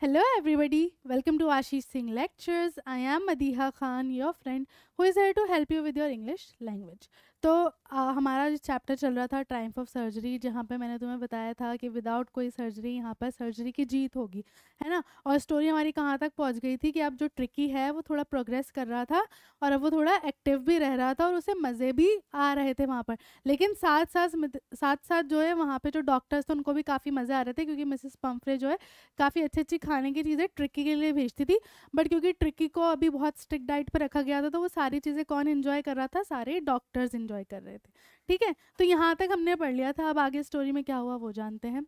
Hello everybody, welcome to Ashish Singh Lectures. I am Madiha Khan, your friend, who is here to help you with your English language. तो आ, हमारा जो chapter चल रहा था triumph of surgery जहाँ पे मैंने तुम्हें बताया था कि विदाउट कोई सर्जरी यहाँ पर सर्जरी की जीत होगी है ना और स्टोरी हमारी कहाँ तक पहुँच गई थी कि अब जो ट्रिकी है वो थोड़ा प्रोग्रेस कर रहा था और अब वो थोड़ा एक्टिव भी रह रहा था और उसे मज़े भी आ रहे थे वहाँ पर लेकिन साथ साथ साथ साथ जो है वहाँ पर जो डॉक्टर्स थे उनको भी काफ़ी मज़े आ रहे थे क्योंकि मिसिस पम्फ्रे जो है काफ़ी अच्छी अच्छी खाने की चीज़ें ट्रिकी के लिए भेजती थी बट क्योंकि ट्रिकी को अभी बहुत स्ट्रिक्ट डाइट पर रखा गया था तो वो सारी चीज़ें कौन इन्जॉय कर रहा था सारे डॉक्टर्स इन्जॉय कर रहे थे ठीक है तो यहाँ तक हमने पढ़ लिया था अब आगे स्टोरी में क्या हुआ वो जानते हैं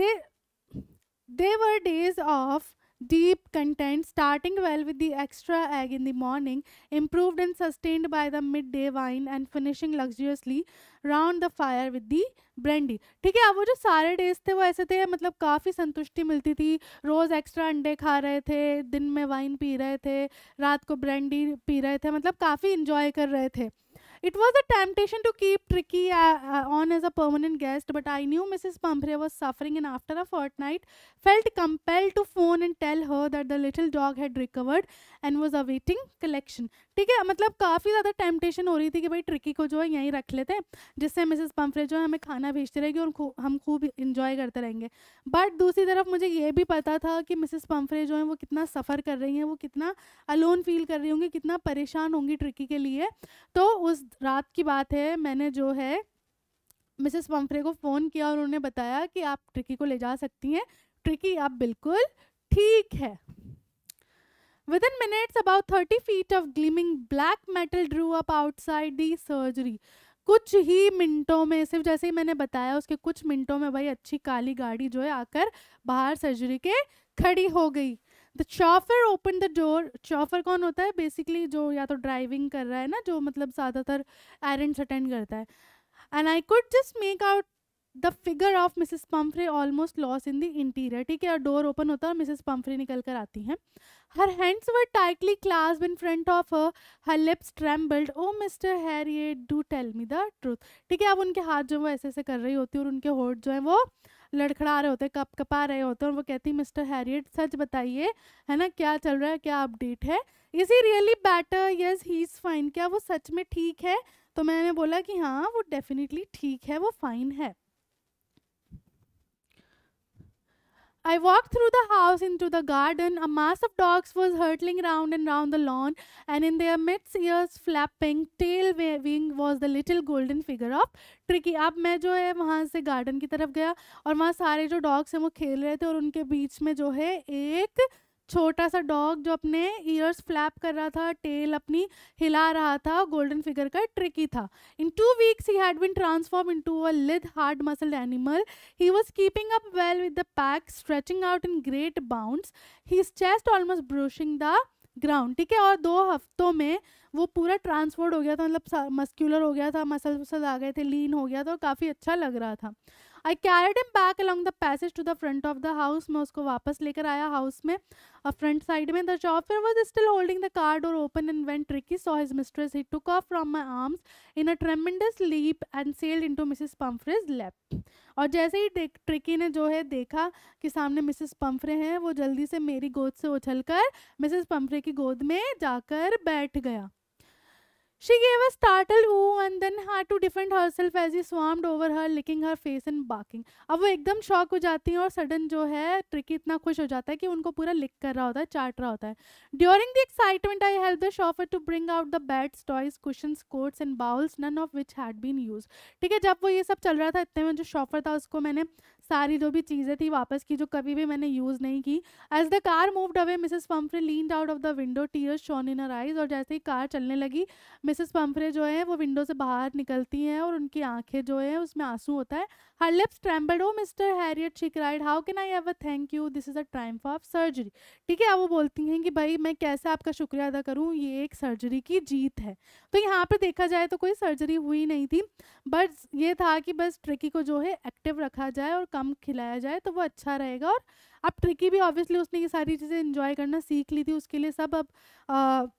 they they were days of deep content starting well with the extra egg in the morning morning and sustained sustained the midday wine and finishing luxuriously round the fire with the brandy ठीक है अब वो जो सारे days थे वो ऐसे थे मतलब काफ़ी संतुष्टि मिलती थी रोज़ एक्स्ट्रा अंडे खा रहे थे दिन में वाइन पी रहे थे रात को ब्रेंडी पी रहे थे मतलब काफ़ी इंजॉय कर रहे थे It was a temptation to keep Tricky uh, uh, on as a permanent guest, but I knew Mrs. Pumphrey was suffering and after a fortnight felt compelled to phone and tell her that the little dog had recovered and was awaiting collection ठीक है मतलब काफ़ी ज़्यादा temptation हो रही थी कि भाई ट्रिकी को जो है यहीं रख लेते हैं जिससे मिसेस पम्फरे जो है हमें खाना भेजते रहेगी और हम खूब इन्जॉय करते रहेंगे बट दूसरी तरफ मुझे ये भी पता था कि मिसेस पम्फरे जो है वो कितना सफ़र कर रही हैं वो कितना अलोन फील कर रही होंगी कितना परेशान होंगी ट्रिकी के लिए तो उस रात की बात है मैंने जो है मिसेस पम्फरे को फ़ोन किया और उन्होंने बताया कि आप ट्रिकी को ले जा सकती हैं ट्रिकी आप बिल्कुल ठीक है Within minutes, about 30 feet of gleaming black metal drew up outside the surgery. कुछ ही मिनटों में सिर्फ जैसे ही मैंने बताया उसके कुछ मिनटों में भाई अच्छी काली गाड़ी जो है आकर बाहर सर्जरी के खड़ी हो गई the chauffeur open the door chauffeur कौन होता है बेसिकली जो या तो ड्राइविंग कर रहा है ना जो मतलब ज़्यादातर एरेंट्स अटेंड करता है and I could just make out the figure of Mrs Pumphrey almost lost in the interior ठीक है और डोर ओपन होता है और मिसिस पम्फ्रे निकल कर आती हैं her hands were tightly clasped in front of her lips trembled O Mister Herriot ये do tell me the truth ठीक है अब उनके हाथ जो है वो ऐसे ऐसे कर रही होती है और उनके होठ जो है वो लड़खड़ा रहे होते हैं कप कपा रहे होते हैं और वो कहती है मिस्टर हैरियट सच बताइए है ना क्या चल रहा है क्या अपडेट है is he really better yes he is fine क्या वो सच में ठीक है तो मैंने बोला कि हाँ वो डेफिनेटली ठीक है वो फाइन है I walked through the house into the garden. A mass of dogs was hurtling round and round the lawn, and in their midst, ears flapping, tail waving was the little golden figure of Tricky. अब मैं जो है वहाँ से garden की तरफ गया और वहाँ सारे जो डॉग्स हैं वो खेल रहे थे और उनके बीच में जो है एक छोटा सा डॉग जो अपने ईयर्स फ्लैप कर रहा था टेल अपनी हिला रहा था गोल्डन फिगर का ट्रिकी था in two weeks he had been transform into a lithe hard muscle animal he was keeping up well with the pack stretching out in great bounds his chest almost brushing the ground ठीक है और दो हफ्तों में वो पूरा ट्रांसफोर्ड हो गया था मतलब मस्क्यूलर हो गया था मसल वसल आ गए थे लीन हो गया था और काफ़ी अच्छा लग रहा था I carried him back along the passage to the front of the house मैं उसको वापस लेकर आया हाउस में फ्रंट साइड में the chauffeur was still holding the car door और open and when Tricki saw his mistress he took off from my arms in a tremendous leap and sailed into Mrs Pumphrey's lap और जैसे ही tricky ने जो है देखा कि सामने Mrs Pomfrey हैं वो जल्दी से मेरी गोद से उछल कर मिसिस पम्फ्रे की गोद में जाकर बैठ गया She gave a startled woo and then had to defend herself as he swarmed over her, licking her face and barking. अब वो एकदम शॉक हो जाती हैं और सडन जो है ट्रिकी इतना खुश हो जाता है कि उनको पूरा लिक कर रहा होता है चाट रहा होता है during the excitement I helped the chauffeur to bring out the beds toys cushions coats and bowls none of which had been used ठीक है जब वो ये सब चल रहा था इतने में जो शॉफर था उसको मैंने सारी जो भी चीज़ें थी वापस की जो कभी भी मैंने यूज़ नहीं की as the car moved away Mrs Pumphrey leaned out of the window tears shone in her eyes और जैसे ही कार चलने लगी मिसेस पम्फरे जो है वो विंडो से बाहर निकलती हैं और उनकी आंखें जो है उसमें आंसू होता है हर lips trembled oh Mister Herriot she cried how can I ever a thank you this is a triumph of surgery ठीक है अब वो बोलती हैं कि भाई मैं कैसे आपका शुक्रिया अदा करूँ ये एक सर्जरी की जीत है तो यहाँ पर देखा जाए तो कोई सर्जरी हुई नहीं थी बट ये था कि बस ट्रिकी को जो है एक्टिव रखा जाए और कम खिलाया जाए तो वो अच्छा रहेगा और अब ट्रिकी भी ऑब्वियसली उसने ये सारी चीज़ें इन्जॉय करना सीख ली थी उसके लिए सब अब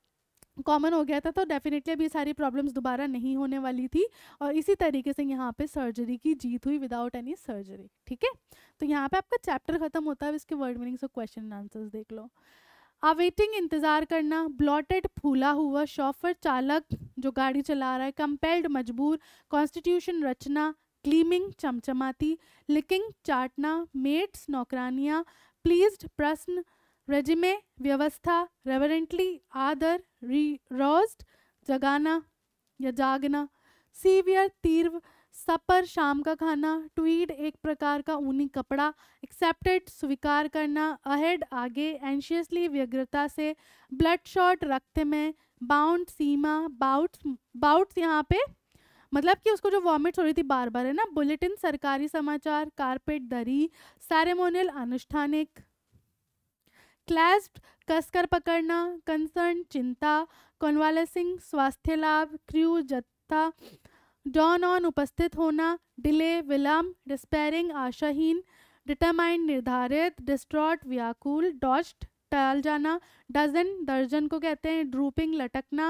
कॉमन हो गया था तो डेफिनेटली अभी सारी प्रॉब्लम्स दोबारा नहीं होने वाली थी और इसी तरीके से यहाँ पे सर्जरी की जीत हुई विदाउट एनी सर्जरी ठीक है तो यहाँ पे आपका चैप्टर खत्म होता है इसके वर्ड मीनिंग्स और क्वेश्चन आंसर्स देख लो अवेटिंग इंतज़ार करना ब्लॉटेड फूला हुआ शॉफर चालक जो गाड़ी चला रहा है कंपेल्ड मजबूर कॉन्स्टिट्यूशन रचना क्लीमिंग चमचमाती लिकिंग चाटना मेट्स नौकरानियाँ प्लीज्ड प्रश्न रजिमे व्यवस्था रेवरेंटली आदर रोज्ड जगाना या जागना सीवियर तीर्व सपर शाम का खाना ट्वीड एक प्रकार का ऊनी कपड़ा एक्सेप्टेड स्वीकार करना अहेड आगे एंशियसली व्यग्रता से ब्लड शॉट रक्त में बाउंड सीमा बाउट्स बाउट्स यहाँ पे मतलब कि उसको जो वॉमिट हो रही थी बार बार है ना बुलेटिन सरकारी समाचार कारपेट दरी सेरेमोनियल अनुष्ठानिक क्लैस्प कसकर पकड़ना कंसर्न चिंता कॉन्वालसिंग स्वास्थ्य लाभ क्रू जत्था डॉन ऑन उपस्थित होना डिले विलम्ब डिस्पेरिंग आशाहीन डिटरमाइंड निर्धारित डिस्ट्रॉट व्याकुल डॉस्ट टल जाना डजन दर्जन को कहते हैं ड्रूपिंग लटकना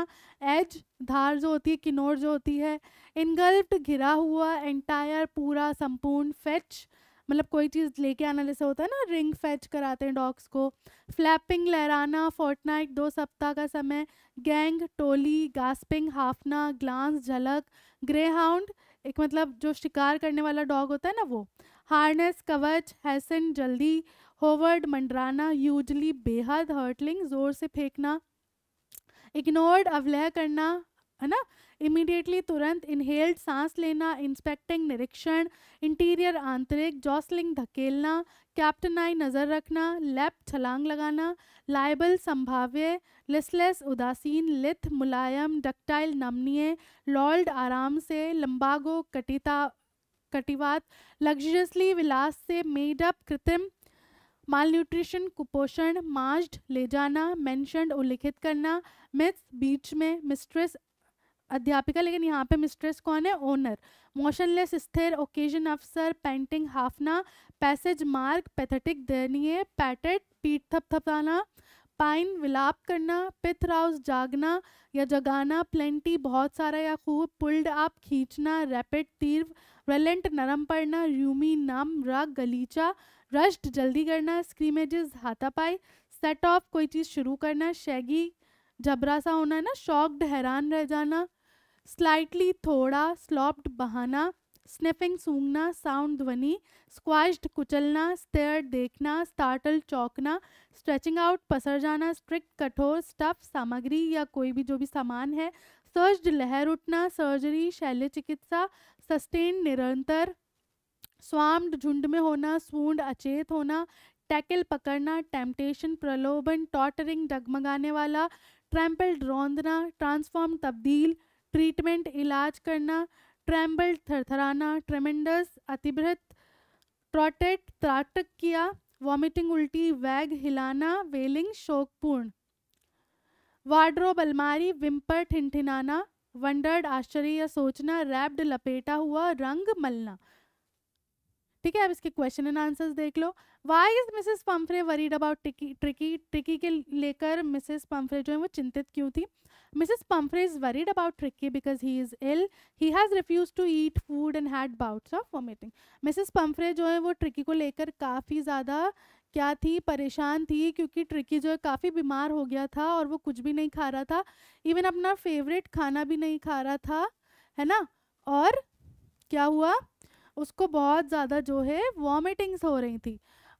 एज धार जो होती है किनोर जो होती है इनगल्फ्ड घिरा हुआ एंटायर पूरा संपूर्ण फेच मतलब कोई चीज़ लेके आना जैसे होता है ना रिंग फैच कराते हैं डॉग्स को फ्लैपिंग लहराना फोर्टनाइट दो सप्ताह का समय गैंग टोली गास्पिंग हाफना ग्लांस झलक ग्रे हाउंड एक मतलब जो शिकार करने वाला डॉग होता है ना वो हार्नेस कवच हैसन जल्दी होवर्ड मंडराना यूजली बेहद हर्टलिंग ज़ोर से फेंकना इग्नोर्ड अवलह करना है ना इमीडिएटली तुरंत इनहेल्ड सांस लेना इंस्पेक्टिंग निरीक्षण इंटीरियर आंतरिक जॉसलिंग धकेलना कैप्टन आई नज़र रखना लेफ्ट छलांग लगाना लाइबल संभाव्य लिसलेस उदासीन लिथ मुलायम डक्टाइल नमनीय लॉल्ड आराम से लंबागो कटिता कटिवात लग्जरियसली विलास से मेडअप कृत्रिम माल न्यूट्रिशन कुपोषण मार्ज्ड ले जाना मैंशनड उल्लिखित करना मिथ्स बीच में मिस्ट्रेस अध्यापिका लेकिन यहाँ पे मिस्ट्रेस कौन है ओनर मोशनलेस स्थिर ओकेजन अफसर पेंटिंग हाफना पैसेज मार्क पैथेटिक दयनीय पैटेट पीठ थपथपाना पाइन विलाप करना पिथ राउस जागना या जगाना प्लेंटी बहुत सारा या खूब पुल्ड अप खींचना रैपिड तीर्व रेलेंट नरम पड़ना र्यूमी नम रग गलीचा रश्ड जल्दी करना स्क्रीमेजेस हाथापाई सेट ऑफ कोई चीज़ शुरू करना शैगी जबरा सा होना ना शॉक्ड हैरान रह जाना स्लाइटली थोड़ा स्लॉप्ड बहाना स्निफिंग सूंघना साउंड ध्वनि स्क्वाश्ड कुचलना स्टेयर देखना स्टार्टल चौकना स्ट्रेचिंग आउट पसर जाना स्ट्रिक्ट कठोर स्टफ सामग्री या कोई भी जो भी सामान है सर्ज लहर उठना सर्जरी शैल्य चिकित्सा सस्टेन निरंतर स्वाम्ड झुंड में होना स्वूंड अचेत होना टैकल पकड़ना टेम्पटेशन प्रलोभन टॉटरिंग डगमगाने वाला ट्रैम्पल रौंदना ट्रांसफॉर्म तब्दील ट्रीटमेंट इलाज करना ट्रैम्बल थरथराना ट्रेमेंडस अतिभृत ट्रॉटेट त्राटक किया वॉमिटिंग उल्टी वैग हिलाना वेलिंग शोकपूर्ण वार्ड्रोब अलमारी विम्पर ठिनठिनाना वंडर्ड आश्चर्य या सोचना रैप्ड लपेटा हुआ रंग मलना ठीक है अब इसके क्वेश्चन एंड आंसर्स देख लो why is Mrs Pumphrey worried about Tricky Tricky Tricky के लेकर मिसेस पम्फ्रे जो है वो चिंतित क्यों थी Mrs Pumphrey is worried about Tricky because he is ill he has refuse to eat food and had bouts of vomiting Mrs Pumphrey जो है वो ट्रिकी को लेकर काफ़ी ज़्यादा क्या थी परेशान थी क्योंकि ट्रिकी जो है काफ़ी बीमार हो गया था और वो कुछ भी नहीं खा रहा था इवन अपना फेवरेट खाना भी नहीं खा रहा था है ना और क्या हुआ उसको बहुत ज़्यादा जो है वॉमिटिंग्स हो रही थी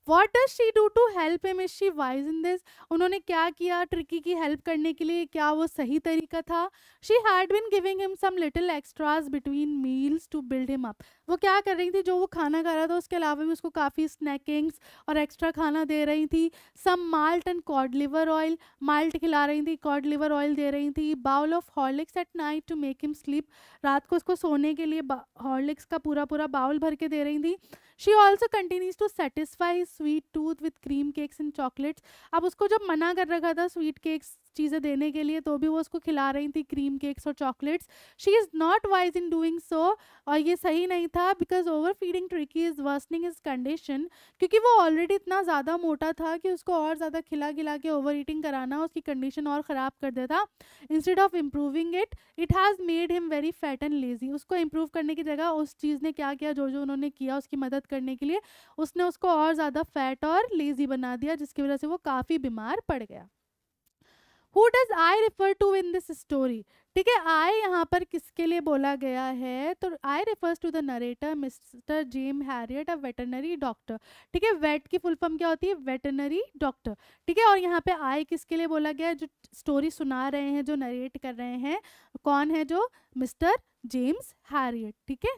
what does she do to help him is she wise in this उन्होंने क्या किया ट्रिकी की हेल्प करने के लिए क्या वो सही तरीका था she had been giving him some little extras between meals to build him up वो क्या कर रही थी जो वो खाना खा रहा था उसके अलावा भी उसको काफ़ी स्नैकिंग्स और एक्स्ट्रा खाना दे रही थी some malt and cod liver oil malt खिला रही थी कॉड लिवर ऑयल दे रही थी bowl of Horlicks at night to make him sleep रात को उसको सोने के लिए हॉर्लिक्स का पूरा पूरा बाउल भर के दे रही थी she also continues to satisfy sweet tooth with cream cakes and chocolates अब उसको जब मना कर रखा था स्वीट केक्स चीज़ें देने के लिए तो भी वो उसको खिला रही थी क्रीम केक्स और chocolates she is not wise in doing so और ये सही नहीं था because over feeding Tricky is worsening his condition क्योंकि वो ऑलरेडी इतना ज़्यादा मोटा था कि उसको और ज़्यादा खिला खिला के ओवर ईटिंग कराना उसकी कंडीशन और ख़राब कर देता instead of improving it it has made him very fat and lazy उसको इम्प्रूव करने की जगह उस चीज़ ने क्या किया जो जो उन्होंने किया उसकी मदद करने के लिए उसने उसको और ज़्यादा फैट और लेज़ी बना दिया जिसकी वजह से वो काफ़ी बीमार पड़ गया who does I refer to in this story ठीक है आई यहाँ पर किसके लिए बोला गया है तो I refers to the narrator Mr James Herriot a veterinary doctor ठीक है वेट की फुल फॉर्म क्या होती है वेटनरी डॉक्टर ठीक है और यहाँ पे आई किसके लिए बोला गया है जो स्टोरी सुना रहे हैं जो नरेट कर रहे हैं कौन है जो मिस्टर जेम्स हैरियट ठीक है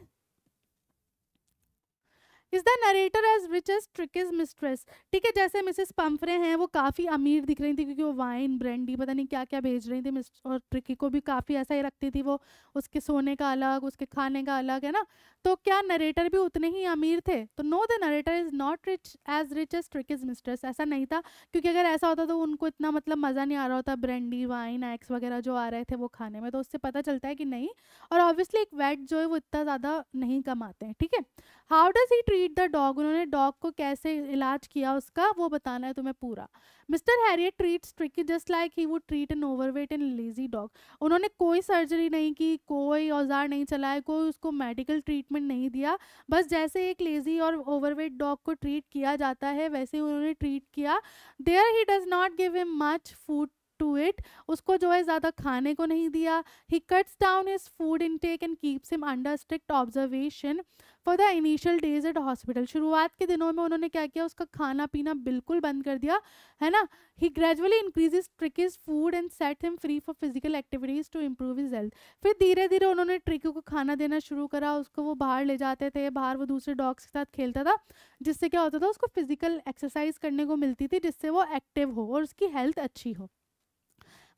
is the narrator as rich as Tricky's mistress ठीक है जैसे मिसेस पम्फरे हैं वो काफ़ी अमीर दिख रही थी क्योंकि वो वाइन ब्रांडी पता नहीं क्या क्या भेज रही थी मिस और ट्रिकी को भी काफ़ी ऐसा ही रखती थी वो उसके सोने का अलग उसके खाने का अलग है ना तो क्या नरेटर भी उतने ही अमीर थे तो no the narrator is not rich as rich as Tricky's mistress ऐसा नहीं था क्योंकि अगर ऐसा होता तो उनको इतना मतलब मज़ा नहीं आ रहा होता ब्रांडी वाइन एक्स वगैरह जो आ रहे थे वो खाने में तो उससे पता चलता है कि नहीं और ऑब्वियसली एक वेट जो है वो इतना ज़्यादा नहीं कमाते हैं ठीक है how does he treat the dog उन्होंने डॉग को कैसे इलाज किया उसका वो बताना है तुम्हें पूरा Mr Herriot treat Tricky just like he वो treat an overweight an lazy dog उन्होंने कोई सर्जरी नहीं की कोई औजार नहीं चलाया कोई उसको मेडिकल ट्रीटमेंट नहीं दिया बस जैसे एक लेजी और ओवर वेट डॉग को ट्रीट किया जाता है वैसे ही उन्होंने ट्रीट किया there he does not give him much food to eat उसको जो है ज़्यादा खाने को नहीं दिया he cuts down his food intake and keeps him under strict observation for the initial days at hospital शुरुआत के दिनों में उन्होंने क्या किया उसका खाना पीना बिल्कुल बंद कर दिया है ना he gradually increase Tricky's food and set him free for physical activities to improve his health फिर धीरे धीरे उन्होंने ट्रिक को खाना देना शुरू करा उसको वो बाहर ले जाते थे बाहर वो दूसरे डॉग्स के साथ खेलता था जिससे क्या होता था उसको फिजिकल एक्सरसाइज करने को मिलती थी जिससे वो एक्टिव हो और उसकी हेल्थ अच्छी हो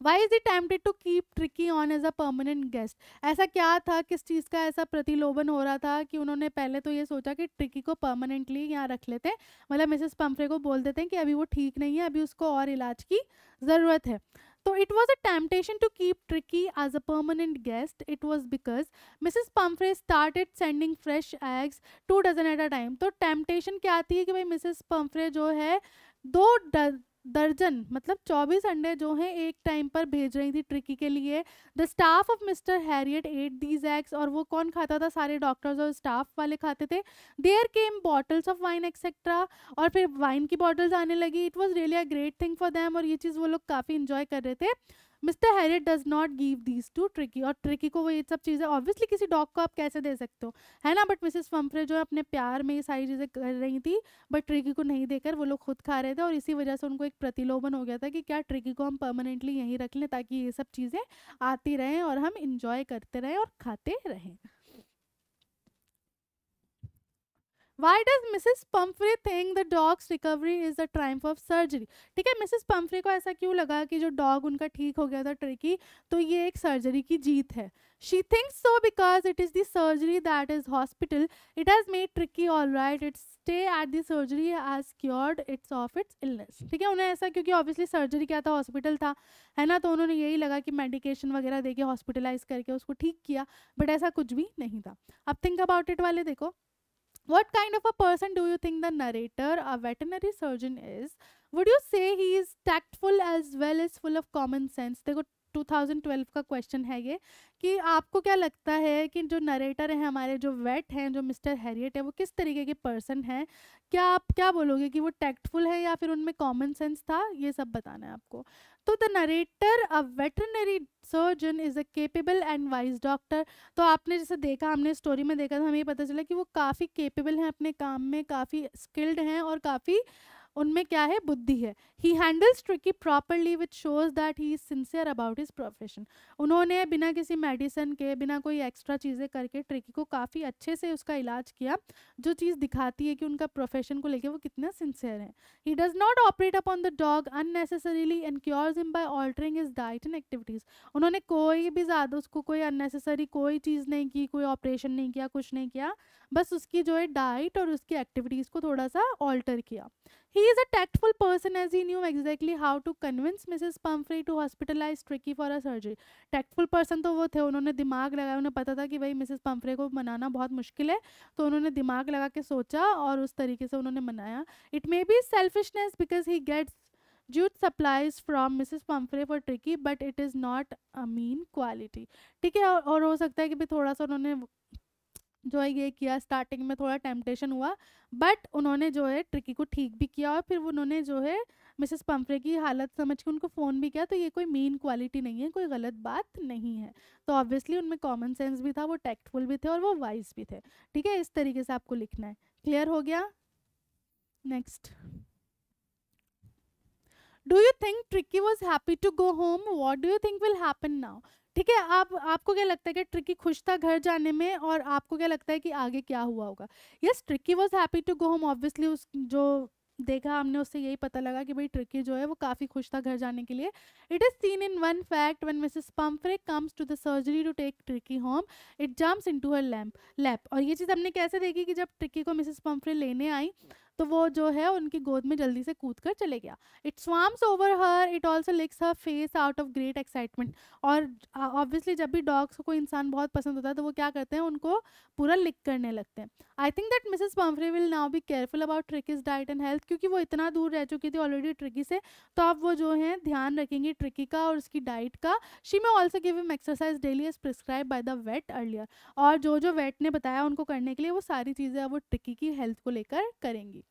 why is he tempted to keep Tricky on as a permanent guest ऐसा क्या था किस चीज़ का ऐसा प्रतिलोभन हो रहा था कि उन्होंने पहले तो ये सोचा कि ट्रिकी को परमानेंटली यहाँ रख लेते हैं मतलब मिसेस पम्फरे को बोल देते हैं कि अभी वो ठीक नहीं है अभी उसको और इलाज की ज़रूरत है तो it was a temptation to keep Tricky as a permanent guest it was because Mrs Pumphrey started sending fresh eggs two dozen at a time तो टेम्पटेशन क्या आती है कि भाई मिसिज पम्फ्रे जो है दो दर्जन मतलब 24 अंडे जो हैं एक टाइम पर भेज रही थी ट्रिकी के लिए the staff of Mr Herriot ate these eggs और वो कौन खाता था सारे डॉक्टर्स और स्टाफ वाले खाते थे there came bottles of wine etcetera और फिर वाइन की बॉटल्स आने लगी it was really a great thing for them और ये चीज़ वो लोग काफ़ी इंजॉय कर रहे थे Mr Herriot does not give these to Tricky और ट्रिकी को वो ये सब चीज़ें ऑब्वियसली किसी डॉग को आप कैसे दे सकते हो है ना बट मिसेस फम्फ्रे जो है अपने प्यार में ये सारी चीज़ें कर रही थी बट ट्रिकी को नहीं देकर वो लोग खुद खा रहे थे और इसी वजह से उनको एक प्रतिलोभन हो गया था कि क्या ट्रिकी को हम परमानेंटली यहीं रख लें ताकि ये सब चीज़ें आती रहें और हम इंजॉय करते रहें और खाते रहें why does Mrs Pumphrey think the dog's recovery is the triumph of surgery ठीक है मिसिस पम्फ्रे को ऐसा क्यों लगा कि जो डॉग उनका ठीक हो गया था ट्रिकी तो ये एक सर्जरी की जीत है she thinks so because it is the surgery that is hospital it has made tricky all right its stay at the surgery has cured its of its illness ठीक है उन्हें ऐसा क्योंकि obviously surgery क्या था hospital था है ना तो उन्होंने यही लगा कि medication वगैरह देके hospitalize करके उसको ठीक किया but ऐसा कुछ भी नहीं था अब think about it वाले देखो what kind of a person do you think the narrator, a veterinary surgeon, is? Would you say he is tactful as well as full of common sense? They 2012 का question है ये कि आपको क्या लगता है कि जो नरेटर है हमारे जो वेट हैं जो मिस्टर हैरियट है वो किस तरीके के पर्सन हैं क्या आप क्या बोलोगे कि वो टैक्टफुल है या फिर उनमें कॉमन सेंस था ये सब बताना है आपको तो the narrator a veterinary surgeon is a capable and wise doctor तो आपने जैसे देखा हमने स्टोरी में देखा था हमें ये पता चला कि वो काफ़ी केपेबल हैं अपने काम में काफ़ी स्किल्ड हैं और काफ़ी उनमें क्या है बुद्धि है he handles Tricky properly which shows that he is sincere about his profession उन्होंने बिना किसी मेडिसिन के बिना कोई एक्स्ट्रा चीज़ें करके ट्रिकी को काफ़ी अच्छे से उसका इलाज किया जो चीज़ दिखाती है कि उनका प्रोफेशन को लेकर वो कितना सिंसियर है he does not operate upon the dog unnecessarily and cures him by altering his diet and activities उन्होंने कोई भी ज़्यादा उसको कोई अननेसेसरी कोई चीज़ नहीं की कोई ऑपरेशन नहीं किया कुछ नहीं किया बस उसकी जो है डाइट और उसकी एक्टिविटीज़ को थोड़ा सा ऑल्टर किया He is a tactful person as he knew exactly how to convince Mrs. Pumphrey to hospitalize Tricky for a surgery. Tactful person तो वो थे उन्होंने दिमाग लगाया उन्हें पता था कि भाई Mrs. Pumphrey को मनाना बहुत मुश्किल है तो उन्होंने दिमाग लगा के सोचा और उस तरीके से उन्होंने मनाया It may be selfishness because he gets jute supplies from mrs pumphrey for tricky but it is not a mean quality ठीक है और, और हो सकता है कि भी थोड़ा सा उन्होंने जो है ये किया स्टार्टिंग में थोड़ा टेम्पटेशन हुआ बट उन्होंने जो है ट्रिकी को ठीक भी किया और फिर उन्होंने जो है मिसेस पम्फ्रे की हालत समझ के उनको फ़ोन भी किया तो ये कोई मेन क्वालिटी नहीं है कोई गलत बात नहीं है तो ऑब्वियसली उनमें कॉमन सेंस भी था वो टैक्टफुल भी थे और वो वाइज भी थे ठीक है इस तरीके से आपको लिखना है क्लियर हो गया next do you think Tricky was happy to go home what do you think will happen now ठीक है आप आपको क्या लगता है कि ट्रिकी खुश था घर जाने में और आपको क्या लगता है कि आगे क्या हुआ होगा yes Tricky was happy to go home obviously उस जो देखा हमने उससे यही पता लगा कि भाई ट्रिकी जो है वो काफ़ी खुश था घर जाने के लिए it is seen in one fact one Mrs Pumphrey comes to the surgery to take Tricky home it jumps into her lamp lap और ये चीज़ हमने कैसे देखी कि जब ट्रिकी को मिसिस पम्फ्रे लेने आई तो वो जो है उनकी गोद में जल्दी से कूद कर चले गया it swarms over her it also licks her face out of great excitement और ऑब्वियसली जब भी डॉग्स को इंसान बहुत पसंद होता है तो वो क्या करते हैं उनको पूरा लिक करने लगते हैं I think that Mrs Pumphrey will now be careful about Tricky's diet and health क्योंकि वो इतना दूर रह चुकी थी ऑलरेडी ट्रिकी से तो आप वो जो है ध्यान रखेंगी ट्रिकी का और उसकी डाइट का she may also give him exercise daily as prescribe by the vet earlier और जो जो वेट ने बताया उनको करने के लिए वो सारी चीज़ें वो ट्रिकी की हेल्थ को लेकर करेंगी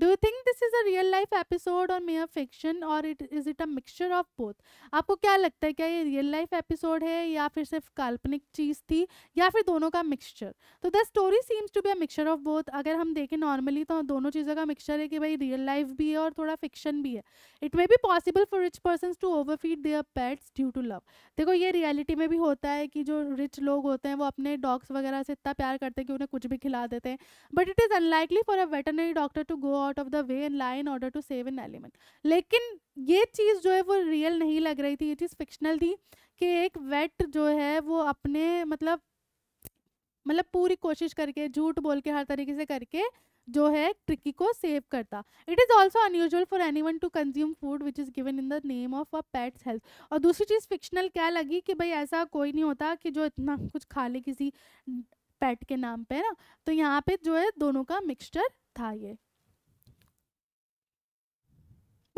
do you think this is a real life episode और मे अ फिक्शन और it is it a mixture of both आपको क्या लगता है क्या ये रियल लाइफ एपिसोड है या फिर सिर्फ काल्पनिक चीज़ थी या फिर दोनों का मिक्सचर तो the story seems to be a mixture of both अगर हम देखें नॉर्मली तो दोनों चीज़ों का मिक्सचर है कि भाई रियल लाइफ भी है और थोड़ा फिक्शन भी है it may be possible for rich person to over feed their pets due to love देखो ये रियलिटी में भी होता है कि जो रिच लोग होते हैं वो अपने डॉग्स वगैरह से इतना प्यार करते हैं कि उन्हें कुछ भी खिला देते हैं but it is unlikely for a veterinary doctor to go out of the way and lie in order to save an element लेकिन ये चीज़ जो है वो रियल नहीं लग रही थी ये चीज़ फिक्शनल थी कि एक वेट जो है वो अपने मतलब मतलब पूरी कोशिश करके झूठ बोल के हर तरीके से करके जो है ट्रिकी को सेव करता it is also unusual for anyone to consume food which is given in the name of a pets health और दूसरी चीज़ फिक्शनल क्या लगी कि भाई ऐसा कोई नहीं होता कि जो इतना कुछ खा ले किसी पेट के नाम पे ना तो यहाँ पे जो है दोनों का मिक्सचर था ये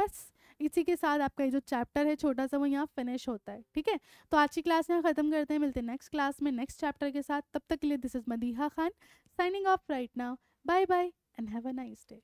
बस इसी के साथ आपका ये जो चैप्टर है छोटा सा वो यहाँ फिनिश होता है ठीक है तो आज की क्लास यहाँ ख़त्म करते हैं मिलते हैं नेक्स्ट क्लास में नेक्स्ट चैप्टर के साथ तब तक के लिए this is Madiha Khan signing off right now bye bye and have a nice day